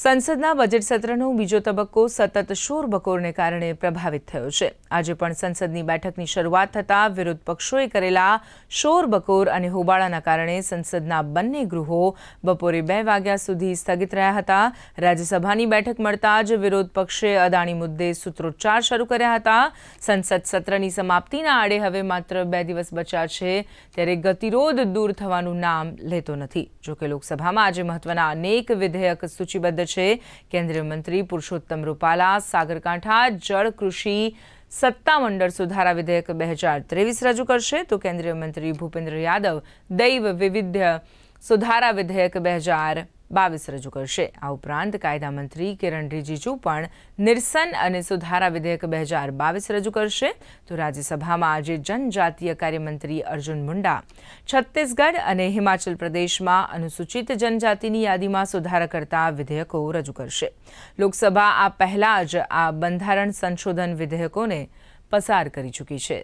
સંસદના બજેટ સત્રનો બીજો તબક્કો સતત શોરબકોરને કારણે પ્રભાવિત થયો છે આજે પણ સંસદની બેઠકની શરૂઆત થતાં વિરોધ પક્ષોએ કરેલા શોરબકોર અને હોબાળાના કારણે સંસદના બંને ગૃહો બપોરે બે વાગ્યા સુધી સ્થગિત રહ્યા હતા રાજ્યસભાની બેઠક મળતા જ વિરોધ પક્ષે અદાણી મુદ્દે સૂત્રોચ્ચાર શરૂ કર્યા હતા સંસદ સત્રની સમાપ્તિના આડે હવે માત્ર બે દિવસ બચ્યા છે ત્યારે ગતિરોધ દૂર થવાનું નામ લેતો નથી જોકે લોકસભામાં આજે મહત્વના અનેક વિધેયક સૂચિબદ્ધ છે કેન્દ્રીય મંત્રી પુરુષોત્તમ રૂપાલા સાગરકાંઠા જળ કૃષિ સત્તામંડળ સુધારા વિધેયક બે હજાર ત્રેવીસ રજૂ કરશે તો કેન્દ્રીય મંત્રી ભૂપેન્દ્ર યાદવ દૈવ વિવિધ સુધારા વિધેયક બે હજાર બાવીસ રજૂ કરશે આ ઉપરાંત કાયદા મંત્રી કિરણ રિજિજુ પણ નિરસન અને સુધારા વિધેયક બે હજાર બાવીસ રજૂ કરશે તો રાજ્યસભામાં આજે જનજાતીય કાર્યમંત્રી અર્જુન મુંડા છત્તીસગઢ અને હિમાચલ પ્રદેશમાં અનુસૂચિત જનજાતિની યાદીમાં સુધારા કરતા વિધેયકો રજૂ કરશે લોકસભા આ પહેલા જ આ બંધારણ સંશોધન વિધેયકોને પસાર કરી ચૂકી છે